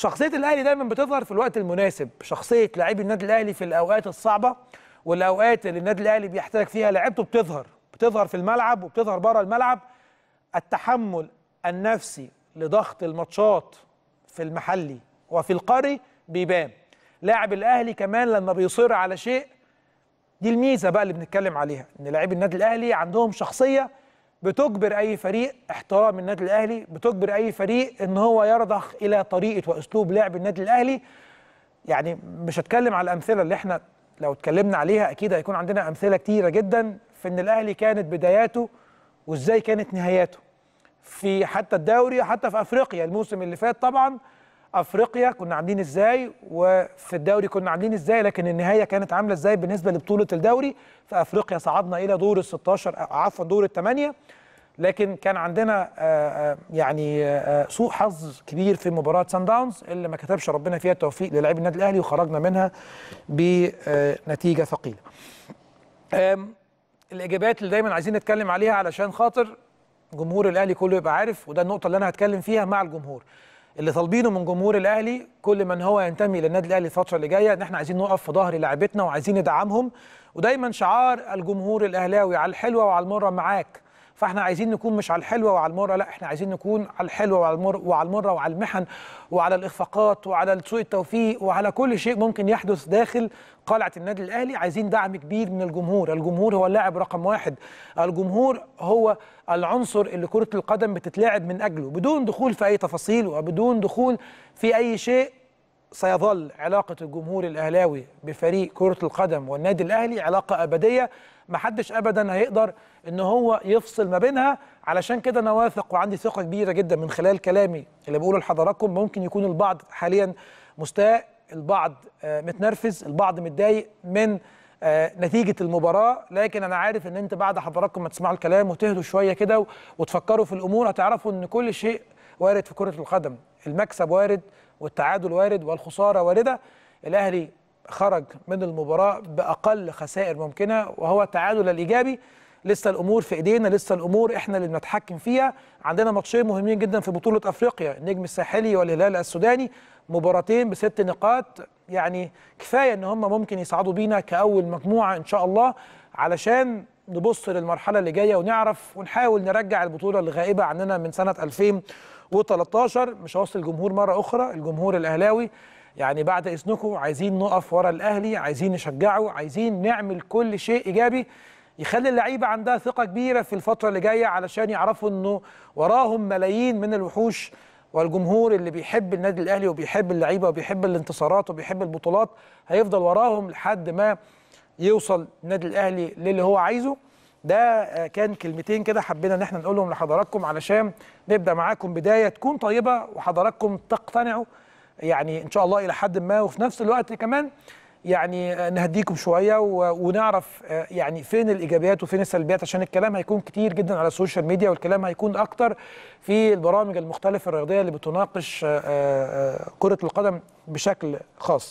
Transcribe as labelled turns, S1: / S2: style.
S1: شخصيه الاهلي دايما بتظهر في الوقت المناسب شخصيه لاعبي النادي الاهلي في الاوقات الصعبه والاوقات اللي النادي الاهلي بيحتاج فيها لعيبته بتظهر بتظهر في الملعب وبتظهر بره الملعب التحمل النفسي لضغط الماتشات في المحلي وفي القاري بيبان لاعب الاهلي كمان لما بيصر على شيء دي الميزه بقى اللي بنتكلم عليها ان لاعبي النادي الاهلي عندهم شخصيه بتجبر اي فريق احترام النادي الاهلي بتجبر اي فريق ان هو يرضخ الى طريقه واسلوب لعب النادي الاهلي يعني مش هتكلم على الامثله اللي احنا لو اتكلمنا عليها اكيد هيكون عندنا امثله كتيره جدا في ان الاهلي كانت بداياته وازاي كانت نهاياته في حتى الدوري حتى في افريقيا الموسم اللي فات طبعا افريقيا كنا عاملين ازاي وفي الدوري كنا عاملين ازاي لكن النهايه كانت عامله ازاي بالنسبه لبطوله الدوري في افريقيا صعدنا الى دور ال 16 عفوا دور الثمانيه لكن كان عندنا آه، آه، يعني آه، سوء حظ كبير في مباراه سان داونز اللي ما كتبش ربنا فيها التوفيق للاعب النادي الاهلي وخرجنا منها بنتيجه ثقيله. الاجابات اللي دايما عايزين نتكلم عليها علشان خاطر جمهور الاهلي كله يبقى عارف وده النقطه اللي انا هتكلم فيها مع الجمهور. اللي طالبينه من جمهور الاهلي كل من هو ينتمي للنادي الاهلي الفتره اللي جايه ان احنا عايزين نقف في ظهر لاعبتنا وعايزين ندعمهم ودايما شعار الجمهور الاهلاوي على الحلوه وعلى المره معاك فاحنا عايزين نكون مش على الحلوه وعلى المره لا احنا عايزين نكون على الحلوه وعلى المر وعلى المره وعلى المحن وعلى الاخفاقات وعلى سوء التوفيق وعلى كل شيء ممكن يحدث داخل قلعه النادي الاهلي عايزين دعم كبير من الجمهور الجمهور هو اللاعب رقم واحد الجمهور هو العنصر اللي كره القدم بتتلعب من اجله بدون دخول في اي تفاصيل وبدون دخول في اي شيء سيظل علاقة الجمهور الأهلاوي بفريق كرة القدم والنادي الأهلي علاقة أبدية محدش ابدا هيقدر ان هو يفصل ما بينها علشان كده انا واثق وعندي ثقه كبيره جدا من خلال كلامي اللي بقوله لحضراتكم ممكن يكون البعض حاليا مستاء البعض آه، متنرفز البعض متضايق من آه، نتيجة المباراة لكن أنا عارف إن أنت بعد حضراتكم ما تسمعوا الكلام وتهدوا شوية كده وتفكروا في الأمور هتعرفوا إن كل شيء وارد في كرة القدم المكسب وارد والتعادل وارد والخسارة واردة الأهلي خرج من المباراة بأقل خسائر ممكنة وهو تعادل الإيجابي لسه الأمور في إيدينا لسه الأمور إحنا اللي بنتحكم فيها عندنا ماتشين مهمين جدا في بطولة أفريقيا النجم الساحلي والهلال السوداني مباراتين بست نقاط يعني كفاية إن هم ممكن يصعدوا بينا كأول مجموعة إن شاء الله علشان نبص للمرحلة اللي جاية ونعرف ونحاول نرجع البطولة الغائبة عننا من سنة 2013 مش هوصل الجمهور مرة أخرى الجمهور الأهلاوي يعني بعد إذنكم عايزين نقف ورا الأهلي عايزين نشجعه عايزين نعمل كل شيء إيجابي يخلي اللعيبة عندها ثقة كبيرة في الفترة اللي جاية علشان يعرفوا أنه وراهم ملايين من الوحوش والجمهور اللي بيحب النادي الأهلي وبيحب اللعيبة وبيحب الانتصارات وبيحب البطولات هيفضل وراهم لحد ما يوصل النادي الأهلي للي هو عايزه ده كان كلمتين كده حبينا ان احنا نقولهم لحضراتكم علشان نبدا معاكم بدايه تكون طيبه وحضراتكم تقتنعوا يعني ان شاء الله الى حد ما وفي نفس الوقت كمان يعني نهديكم شويه ونعرف آه، يعني فين الايجابيات وفين السلبيات عشان الكلام هيكون كتير جدا على السوشيال ميديا والكلام هيكون اكتر في البرامج المختلفه الرياضيه اللي بتناقش آه، آه، كره القدم بشكل خاص